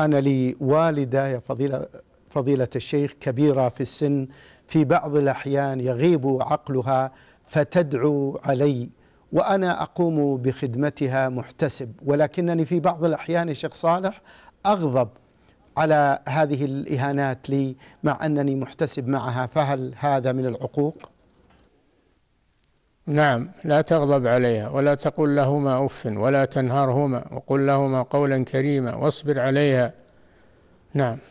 أنا لي والدة يا فضيلة, فضيلة الشيخ كبيرة في السن في بعض الأحيان يغيب عقلها فتدعو علي وأنا أقوم بخدمتها محتسب ولكنني في بعض الأحيان شيخ صالح أغضب على هذه الإهانات لي مع أنني محتسب معها فهل هذا من العقوق؟ نعم لا تغضب عليها ولا تقل لهما اف ولا تنهرهما وقل لهما قولا كريما واصبر عليها نعم